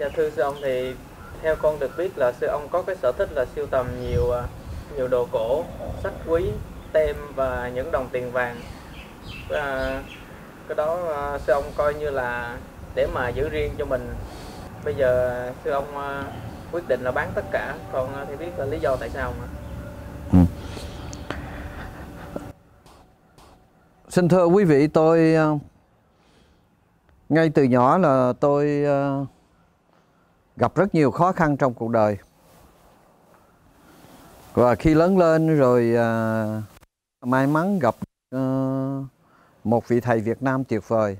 Dạ thưa sư ông thì theo con được biết là sư ông có cái sở thích là siêu tầm nhiều à, nhiều đồ cổ, sách quý, tem và những đồng tiền vàng. À, cái đó à, sư ông coi như là để mà giữ riêng cho mình. Bây giờ sư ông à, quyết định là bán tất cả, còn thì biết là lý do tại sao mà? Ừ. Xin thưa quý vị, tôi ngay từ nhỏ là tôi uh, gặp rất nhiều khó khăn trong cuộc đời và khi lớn lên rồi à, may mắn gặp à, một vị thầy Việt Nam tuyệt vời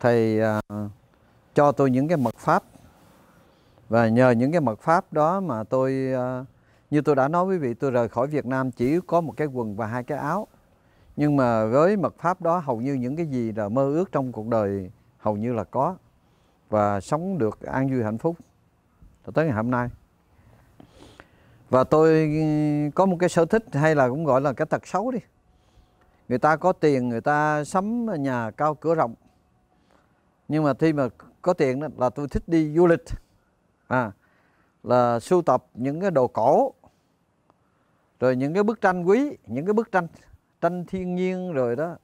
thầy à, cho tôi những cái mật pháp và nhờ những cái mật pháp đó mà tôi à, như tôi đã nói với vị tôi rời khỏi Việt Nam chỉ có một cái quần và hai cái áo nhưng mà với mật pháp đó hầu như những cái gì là mơ ước trong cuộc đời hầu như là có và sống được an vui hạnh phúc cho tới ngày hôm nay và tôi có một cái sở thích hay là cũng gọi là cái tật xấu đi người ta có tiền người ta sắm nhà cao cửa rộng nhưng mà khi mà có tiền đó là tôi thích đi du lịch à là sưu tập những cái đồ cổ rồi những cái bức tranh quý những cái bức tranh tranh thiên nhiên rồi đó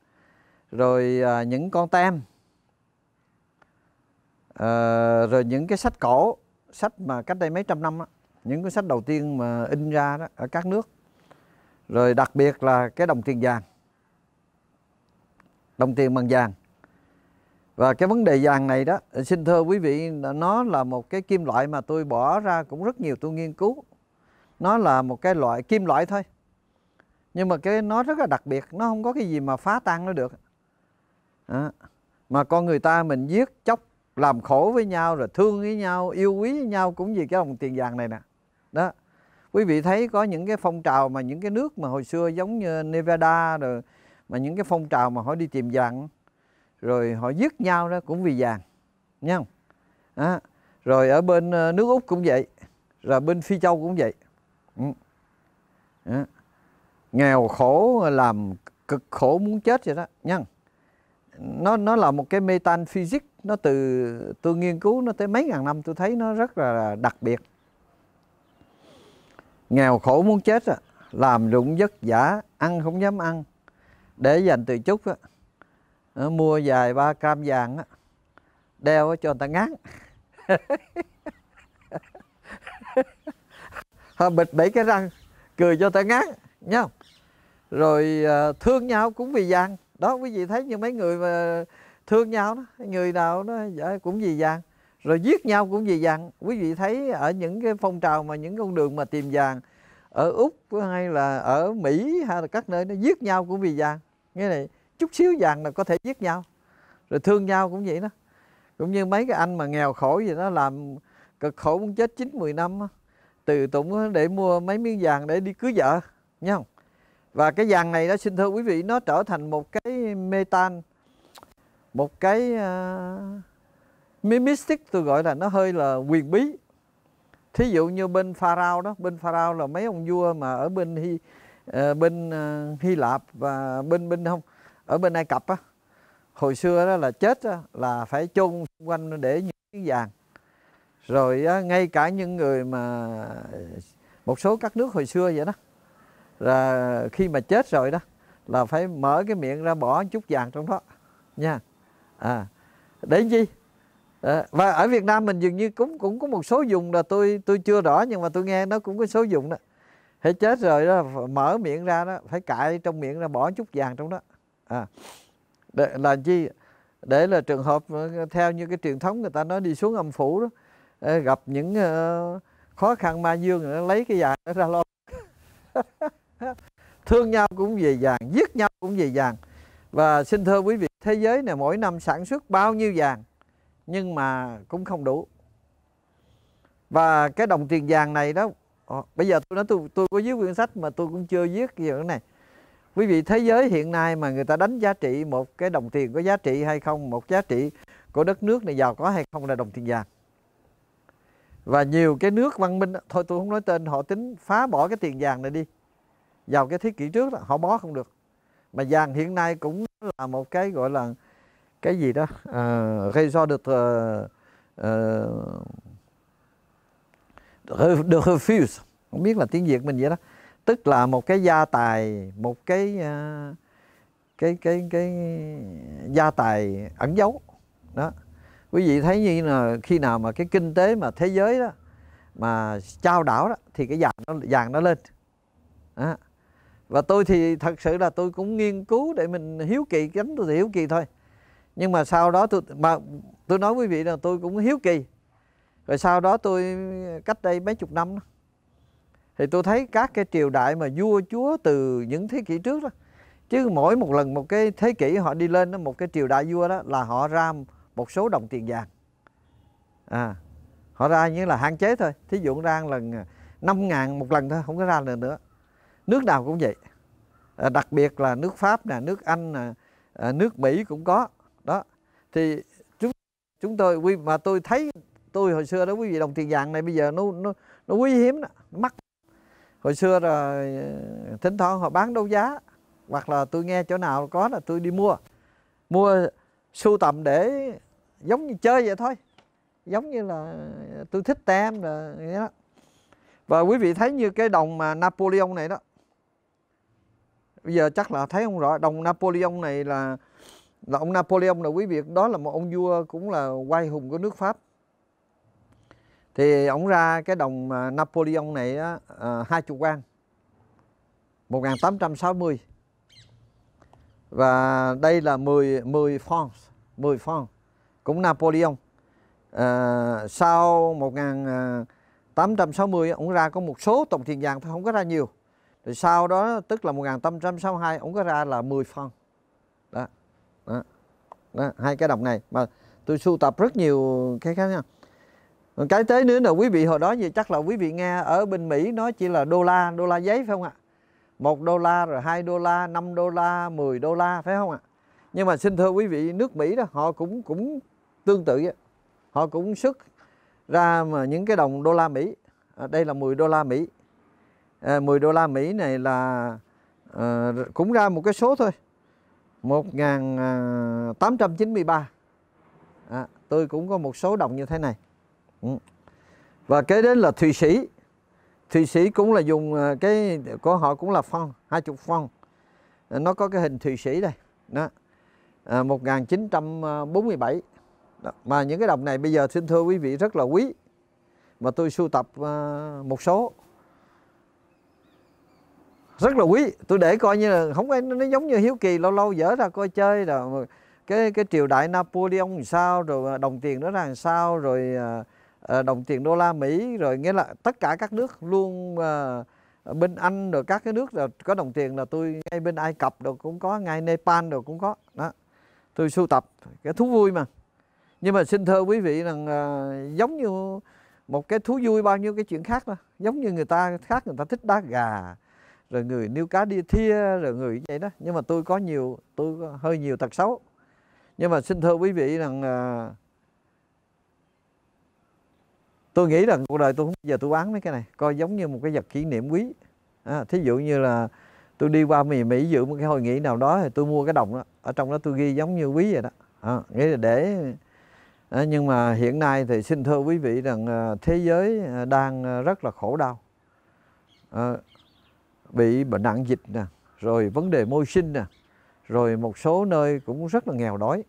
rồi à, những con tem Ờ, rồi những cái sách cổ sách mà cách đây mấy trăm năm đó, những cái sách đầu tiên mà in ra đó, ở các nước rồi đặc biệt là cái đồng tiền vàng đồng tiền bằng vàng và cái vấn đề vàng này đó xin thưa quý vị nó là một cái kim loại mà tôi bỏ ra cũng rất nhiều tôi nghiên cứu nó là một cái loại kim loại thôi nhưng mà cái nó rất là đặc biệt nó không có cái gì mà phá tan nó được à, mà con người ta mình giết chóc làm khổ với nhau rồi thương với nhau yêu quý với nhau cũng vì cái đồng tiền vàng này nè đó quý vị thấy có những cái phong trào mà những cái nước mà hồi xưa giống như Nevada rồi mà những cái phong trào mà họ đi tìm vàng rồi họ giết nhau đó cũng vì vàng nha không đó. rồi ở bên ờ, nước úc cũng vậy rồi bên phi châu cũng vậy ừ. đó. nghèo khổ làm cực khổ muốn chết vậy đó nha nó nó là một cái metan physics nó từ tôi nghiên cứu nó tới mấy ngàn năm tôi thấy nó rất là đặc biệt nghèo khổ muốn chết làm rụng vất vả ăn không dám ăn để dành từ chút ờ, mua vài ba cam vàng đeo cho người ta ngán họ bịt bảy cái răng cười cho ta ngán nhá rồi ờ, thương nhau cũng vì vàng đó quý vị thấy như mấy người mà thương nhau đó người nào nó cũng vì vàng rồi giết nhau cũng vì vàng quý vị thấy ở những cái phong trào mà những con đường mà tìm vàng ở úc hay là ở mỹ hay là các nơi nó giết nhau cũng vì vàng nghĩa này chút xíu vàng là có thể giết nhau rồi thương nhau cũng vậy đó cũng như mấy cái anh mà nghèo khổ gì đó làm cực khổ muốn chết chín mười năm đó. từ tụng để mua mấy miếng vàng để đi cưới vợ nhá không và cái vàng này đó xin thưa quý vị nó trở thành một cái metan một cái uh, ờ, mystic tôi gọi là nó hơi là quyền bí thí dụ như bên pharaoh đó bên pharaoh là mấy ông vua mà ở bên hy uh, bên uh, hy lạp và bên bên không ở bên ai cập á hồi xưa đó là chết đó, là phải chôn xung quanh để những miếng vàng rồi á, ngay cả những người mà một số các nước hồi xưa vậy đó là khi mà chết rồi đó là phải mở cái miệng ra bỏ chút vàng trong đó nha à để gì à, và ở Việt Nam mình dường như cũng cũng có một số dùng là tôi tôi chưa rõ nhưng mà tôi nghe nó cũng có số vùng đó thế chết rồi đó mở miệng ra đó phải cạy trong miệng ra bỏ chút vàng trong đó à để, là chi để là trường hợp ờ, theo như cái truyền thống người ta nói đi xuống âm phủ đó ờ, gặp những ờ, khó khăn ma dương lấy cái vàng đó ra lo thương nhau cũng về vàng giết nhau cũng về vàng và xin thưa quý vị thế giới này mỗi năm sản xuất bao nhiêu vàng nhưng mà cũng không đủ và cái đồng tiền vàng này đó ờ, bây giờ tôi nói tôi tôi có viết quyển sách mà tôi cũng chưa viết gì nữa này quý vị thế giới hiện nay mà người ta đánh giá trị một cái đồng tiền có giá trị hay không một giá trị của đất nước này giàu có hay không là đồng tiền vàng và nhiều cái nước văn minh thôi tôi không nói tên họ tính phá bỏ cái tiền vàng này đi vào cái thế kỷ trước đó, họ bó không được mà vàng hiện nay cũng là một cái gọi là cái gì đó ờ, gây do ờ, ờ, được được refuse không biết là tiếng việt mình vậy đó tức là một cái gia tài một cái uh, cái cái cái gia tài ẩn giấu đó quý vị thấy như là khi nào mà cái kinh tế mà thế giới đó mà trao đảo đó thì cái vàng nó vàng nó lên đó và tôi thì thật sự là tôi cũng nghiên cứu để mình hiếu kỳ cánh tôi thì hiếu kỳ thôi nhưng mà sau đó tôi mà tôi nói quý vị là tôi cũng hiếu kỳ rồi sau đó tôi cách đây mấy chục năm đó, thì tôi thấy các cái triều đại mà vua chúa từ những thế kỷ trước đó chứ mỗi một lần một cái thế kỷ họ đi lên đó, một cái triều đại vua đó là họ ra một số đồng tiền vàng à họ ra như là hạn chế thôi thí dụ ra lần năm ngàn một lần thôi không có ra lần nữa nước nào cũng vậy à, đặc biệt là nước pháp nè nước anh nè à, nước mỹ cũng có đó thì chúng chúng tôi quý mà tôi thấy tôi hồi xưa đó quý vị đồng tiền vàng này bây giờ nó nó nó quý hiếm đó, nó mắc hồi xưa rồi à, thỉnh thoảng họ bán đấu giá hoặc là tôi nghe chỗ nào có là tôi đi mua mua sưu tầm để giống như chơi vậy thôi giống như là tôi thích tem rồi vậy đó và quý vị thấy như cái đồng mà Napoleon này đó bây giờ chắc là thấy không rõ đồng Napoleon này là là ông Napoleon là quý vị đó là một ông vua cũng là quay hùng của nước Pháp thì ông ra cái đồng à, Napoleon này á, à, hai chục quan 1860 và đây là 10 10 francs 10 francs cũng Napoleon à, sau 1860 à, ông ra có một số tổng tiền vàng thôi không có ra nhiều rồi sau đó tức là 1862 ông có ra là 10 phân. Đó. Đó. đó. Hai cái đồng này mà tôi sưu tập rất nhiều cái khác nha. Cái tới nữa là quý vị hồi đó thì chắc là quý vị nghe ở bên Mỹ nó chỉ là đô la, đô la giấy phải không ạ? một đô la rồi 2 đô la, 5 đô la, 10 đô la phải không ạ? Nhưng mà xin thưa quý vị, nước Mỹ đó họ cũng cũng tương tự vậy. Họ cũng xuất ra mà những cái đồng đô la Mỹ. À, đây là 10 đô la Mỹ. 10 à, đô la Mỹ này là à, cũng ra một cái số thôi 1893 à, à, tôi cũng có một số đồng như thế này ừ. và kế đến là Thụy Sĩ Thụy Sĩ cũng là dùng à, cái của họ cũng là phong 20 phong nó có cái hình Thụy Sĩ đây đó à, 1947 đó. mà những cái đồng này bây giờ xin thưa quý vị rất là quý mà tôi sưu tập à, một số rất là quý tôi để coi như là không ai nó giống như hiếu kỳ lâu lâu dở ra coi chơi rồi cái cái triều đại napoleon làm sao rồi à, đồng tiền đó làm sao rồi à, à, đồng tiền đô la mỹ rồi nghĩa là tất cả các nước luôn bên anh rồi các cái nước là có đồng tiền là tôi ngay bên ai cập rồi cũng có ngay nepal rồi cũng có đó tôi sưu tập cái thú vui mà nhưng mà xin thưa quý vị rằng giống như một cái thú vui bao nhiêu cái chuyện khác đó giống như người ta khác người ta thích đá gà rồi người níu cá đi thia rồi người vậy đó nhưng mà tôi có nhiều tôi có hơi nhiều tật xấu nhưng mà xin thưa quý vị rằng à, tôi nghĩ rằng cuộc đời tôi không bao giờ tôi bán mấy cái này coi giống như một cái vật kỷ niệm quý à, thí dụ như là tôi đi qua mỹ mỹ dự một cái hội nghị nào đó thì tôi mua cái đồng đó ở trong đó tôi ghi giống như quý vậy đó à, nghĩa là để à, nhưng mà hiện nay thì xin thưa quý vị rằng à, thế giới à, đang à, rất là khổ đau à, bị bệnh nạn dịch nè rồi vấn đề môi sinh nè rồi một số nơi cũng rất là nghèo đói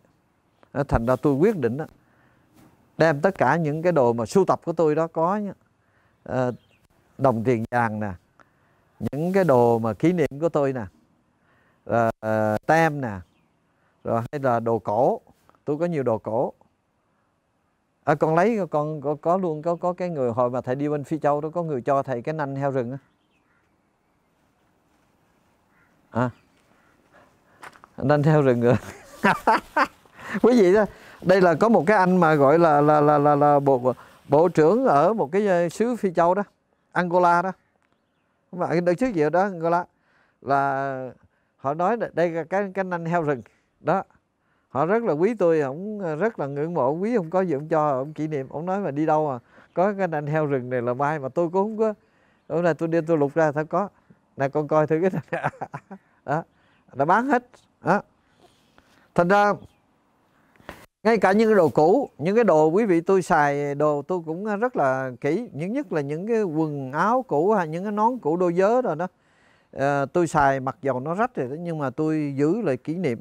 à, thành ra tôi quyết định đó, đem tất cả những cái đồ mà sưu tập của tôi đó có nhá. À, đồng tiền vàng nè những cái đồ mà kỷ niệm của tôi nè à, tem nè rồi hay là đồ cổ tôi có nhiều đồ cổ à, con lấy con có, có luôn có có cái người hồi mà thầy đi bên phi châu đó có người cho thầy cái nanh heo rừng á à, đang theo rừng ngựa quý vị đó đây là có một cái anh mà gọi là là là là, là bộ bộ trưởng ở một cái ờ, xứ phi châu đó angola đó mà đợt trước gì đó angola là họ nói đây là cái cái anh heo rừng đó họ rất là quý tôi ổng rất là ngưỡng mộ quý không có dụng cho ông kỷ niệm ông nói mà đi đâu mà có cái anh heo rừng này là mai mà tôi cũng không có hôm nay tôi đi tôi lục ra thôi có này con coi thử cái này đó nó bán hết đó thành ra ngay cả những cái đồ cũ những cái đồ quý vị tôi xài đồ tôi cũng rất là kỹ những nhất là những cái quần áo cũ hay những cái nón cũ đôi giới rồi đó à, tôi xài mặc dầu nó rách rồi đó nhưng mà tôi giữ lại kỷ niệm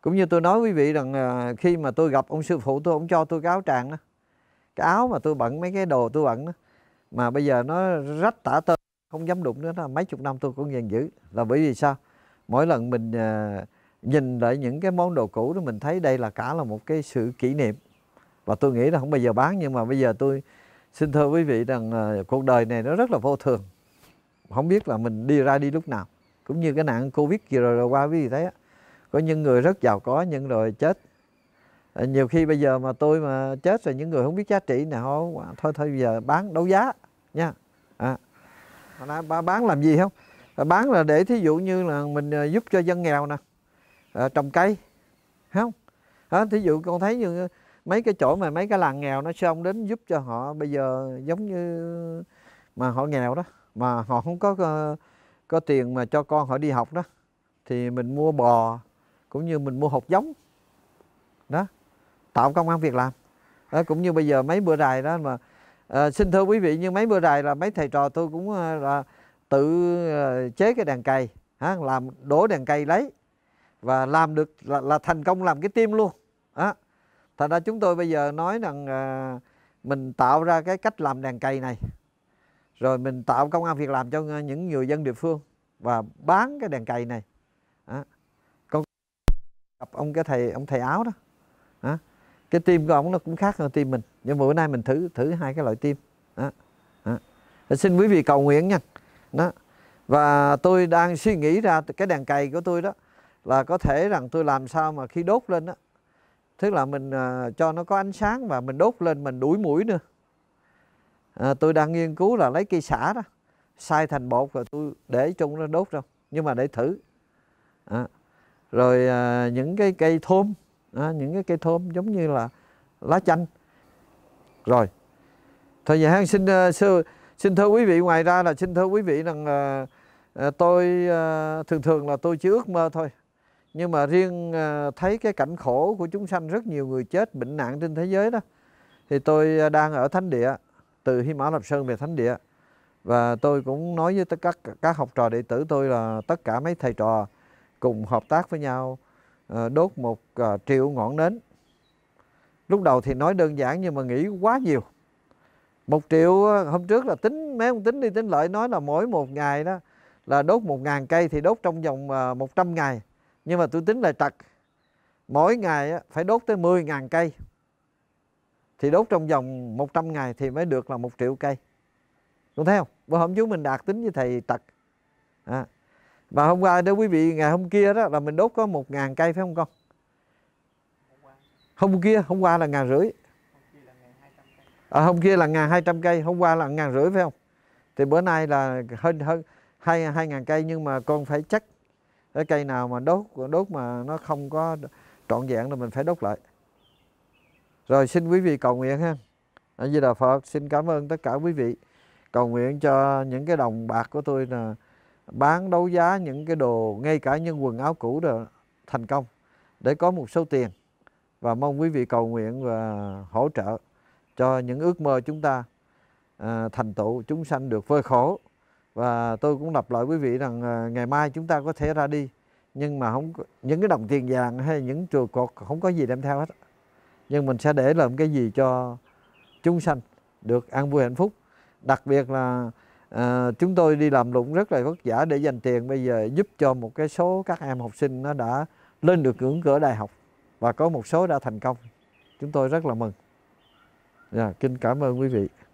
cũng như tôi nói quý vị rằng à, khi mà tôi gặp ông sư phụ tôi ông cho tôi cái áo tràng đó cái áo mà tôi bận mấy cái đồ tôi bận đó mà bây giờ nó rách tả tơi không dám đụng nữa là mấy chục năm tôi cũng gìn giữ là bởi vì sao mỗi lần mình uh, nhìn lại những cái món đồ cũ đó mình thấy đây là cả là một cái sự kỷ niệm và tôi nghĩ là không bao giờ bán nhưng mà bây giờ tôi xin thưa quý vị rằng uh, cuộc đời này nó rất là vô thường không biết là mình đi ra đi lúc nào cũng như cái nạn covid kia rồi, rồi qua quý vị thấy á có những người rất giàu có nhưng rồi chết à, nhiều khi bây giờ mà tôi mà chết rồi những người không biết giá trị nào thôi thôi bây giờ bán đấu giá nha nói, bán làm gì không bán là để thí dụ như là mình ờ, giúp cho dân nghèo nè ờ, trồng cây không thí dụ con thấy như mấy cái chỗ mà mấy cái làng nghèo nó xong đến giúp cho họ bây giờ giống như mà họ nghèo đó mà họ không có ờ, có, tiền mà cho con họ đi học đó thì mình mua bò cũng như mình mua hột giống đó tạo công an việc làm đó, cũng như bây giờ mấy bữa đài đó mà À, xin thưa quý vị như mấy bữa rày là mấy thầy trò tôi cũng ờ, là tự ờ, chế cái đàn cày ha, làm đổ đàn cày lấy và làm được là, là thành công làm cái tim luôn à, thành ra chúng tôi bây giờ nói rằng à, mình tạo ra cái cách làm đàn cày này rồi mình tạo công an việc làm cho những người dân địa phương và bán cái đàn cày này à, con gặp ông cái thầy ông thầy áo đó à, cái tim của ông nó cũng khác hơn tim mình nhưng bữa nay mình thử thử hai cái loại tim đó. Đó. xin quý vị cầu nguyện nha đó và tôi đang suy nghĩ ra cái đàn cày của tôi đó là có thể rằng tôi làm sao mà khi đốt lên đó tức là mình uh, cho nó có ánh sáng và mình đốt lên mình đuổi mũi nữa à, tôi đang nghiên cứu là lấy cây xả đó xay thành bột rồi tôi để chung nó đốt đâu nhưng mà để thử à, rồi à, những cái cây thôm à, những cái cây thôm giống như là lá chanh rồi. Thôi nhà Hán xin ờ, xin thưa quý vị ngoài ra là xin thưa quý vị rằng ờ, ờ, tôi thường thường là tôi chỉ ước mơ thôi. Nhưng mà riêng thấy cái cảnh khổ của chúng sanh rất nhiều người chết bệnh nạn trên thế giới đó thì tôi đang ở thánh địa từ Hy Mã Lạp Sơn về thánh địa và tôi cũng nói với tất cả các học trò đệ tử tôi là tất cả mấy thầy trò cùng hợp tác với nhau đốt một triệu ngọn nến lúc đầu thì nói đơn giản nhưng mà nghĩ quá nhiều một triệu ờ, hôm trước là tính mấy ông tính đi tính lợi nói là mỗi một ngày đó là đốt một ngàn cây thì đốt trong vòng ờ, một trăm ngày nhưng mà tôi tính là trật mỗi ngày phải đốt tới mười ngàn cây thì đốt trong vòng một trăm ngày thì mới được là một triệu cây đúng thấy không bữa hôm chú mình đạt tính với thầy trật à. mà hôm qua nếu quý vị ngày hôm kia đó là mình đốt có một ngàn cây phải không con hôm kia hôm qua là ngàn rưỡi à, hôm kia là ngàn hai trăm cây hôm qua là ngàn rưỡi phải không thì bữa nay là hơn hơn hai hai ngàn cây nhưng mà con phải chắc cái cây nào mà đốt đốt mà nó không có trọn vẹn là mình phải đốt lại rồi xin quý vị cầu nguyện ha ở di đà phật xin cảm ơn tất cả quý vị cầu nguyện cho những cái đồng bạc của tôi là bán đấu giá những cái đồ ngay cả những quần áo cũ rồi thành công để có một số tiền và mong quý vị cầu nguyện và hỗ trợ cho những ước mơ chúng ta à, thành tựu chúng sanh được vơi khổ và tôi cũng lặp lại quý vị rằng à, ngày mai chúng ta có thể ra đi nhưng mà không những cái đồng tiền vàng hay những trụ cột không có gì đem theo hết nhưng mình sẽ để làm cái gì cho chúng sanh được an vui hạnh phúc đặc biệt là à, chúng tôi đi làm lụng rất là vất vả để dành tiền bây giờ giúp cho một cái số các em học sinh nó đã lên được ngưỡng cửa đại học và có một số đã thành công chúng tôi rất là mừng yeah, dạ, kính cảm ơn quý vị